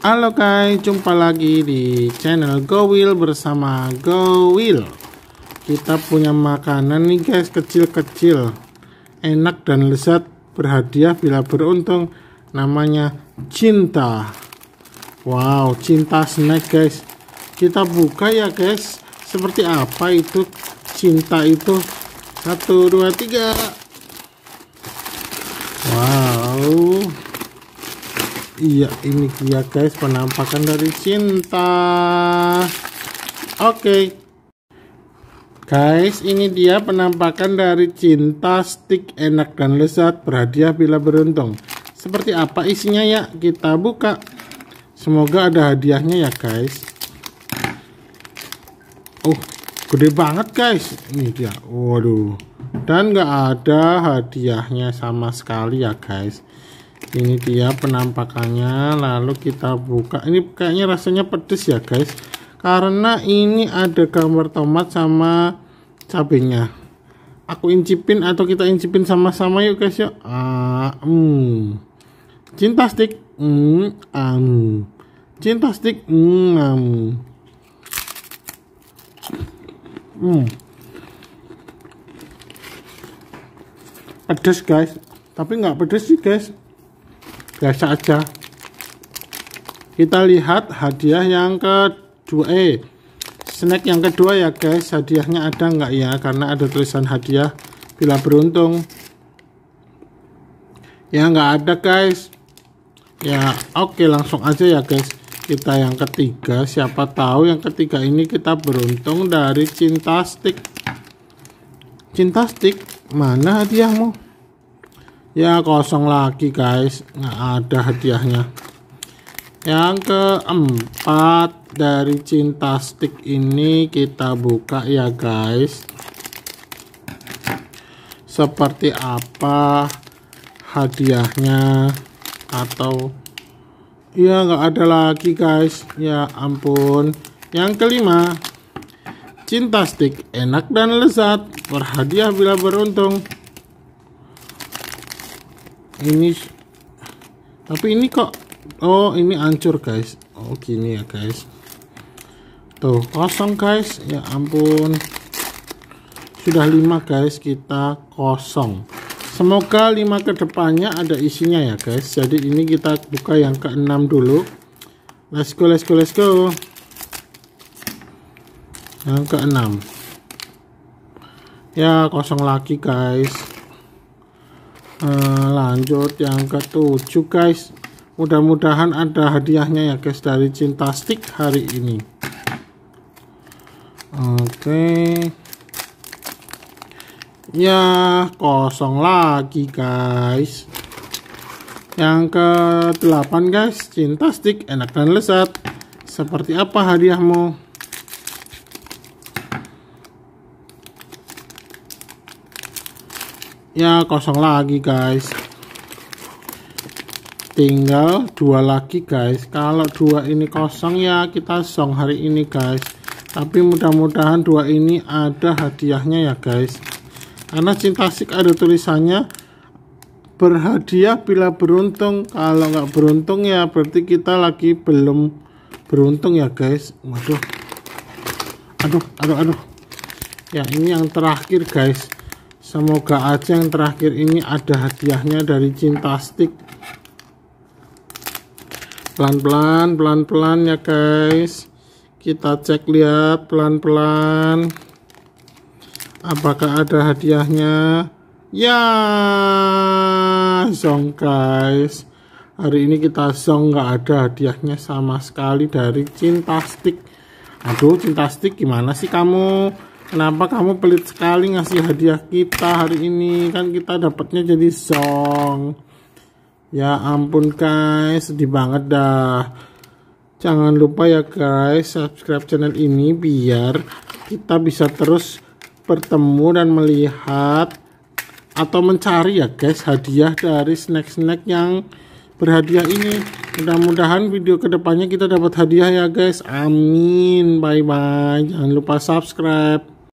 Halo guys, jumpa lagi di channel Will bersama Will. Kita punya makanan nih guys, kecil-kecil. Enak dan lezat, berhadiah bila beruntung. Namanya Cinta. Wow, Cinta snack guys. Kita buka ya guys. Seperti apa itu Cinta itu? Satu, dua, tiga. Iya ini dia guys penampakan dari Cinta Oke okay. Guys ini dia penampakan dari Cinta stick enak dan lezat berhadiah bila beruntung Seperti apa isinya ya kita buka Semoga ada hadiahnya ya guys Oh gede banget guys Ini dia waduh Dan gak ada hadiahnya sama sekali ya guys ini dia penampakannya lalu kita buka ini kayaknya rasanya pedes ya guys karena ini ada gambar tomat sama cabenya aku incipin atau kita incipin sama-sama yuk guys yuk ah, mm. cinta stick mm, um. cinta stick mm, um. mm. pedes guys tapi nggak pedes sih guys biasa aja kita lihat hadiah yang kedua eh snack yang kedua ya guys hadiahnya ada nggak ya karena ada tulisan hadiah bila beruntung ya nggak ada guys ya oke langsung aja ya guys kita yang ketiga siapa tahu yang ketiga ini kita beruntung dari cinta stick cinta stick mana hadiahmu ya kosong lagi guys nggak ada hadiahnya yang keempat dari cinta stick ini kita buka ya guys seperti apa hadiahnya atau ya nggak ada lagi guys ya ampun yang kelima cinta stick enak dan lezat berhadiah bila beruntung ini tapi ini kok oh ini hancur guys oh gini ya guys tuh kosong guys ya ampun sudah lima guys kita kosong semoga lima kedepannya ada isinya ya guys jadi ini kita buka yang keenam dulu let's go let's go let's go yang keenam ya kosong lagi guys Eh, lanjut yang ketujuh guys mudah-mudahan ada hadiahnya ya guys dari cinta stick hari ini oke okay. ya kosong lagi guys yang ke delapan guys cinta stick enak dan lezat seperti apa hadiahmu ya kosong lagi guys tinggal dua lagi guys kalau dua ini kosong ya kita song hari ini guys tapi mudah-mudahan dua ini ada hadiahnya ya guys karena cintasik ada tulisannya berhadiah bila beruntung kalau nggak beruntung ya berarti kita lagi belum beruntung ya guys waduh aduh aduh aduh ya ini yang terakhir guys Semoga aja yang terakhir ini ada hadiahnya dari Cinta Stick. Pelan-pelan, pelan-pelan ya guys. Kita cek lihat pelan-pelan. Apakah ada hadiahnya? Ya, song guys. Hari ini kita song nggak ada hadiahnya sama sekali dari Cinta Stick. Aduh, Cinta Stick gimana sih kamu? Kenapa kamu pelit sekali ngasih hadiah kita hari ini? Kan kita dapatnya jadi song. Ya ampun guys, sedih banget dah. Jangan lupa ya guys, subscribe channel ini biar kita bisa terus bertemu dan melihat atau mencari ya guys hadiah dari snack-snack yang berhadiah ini. Mudah-mudahan video kedepannya kita dapat hadiah ya guys. Amin. Bye-bye. Jangan lupa subscribe.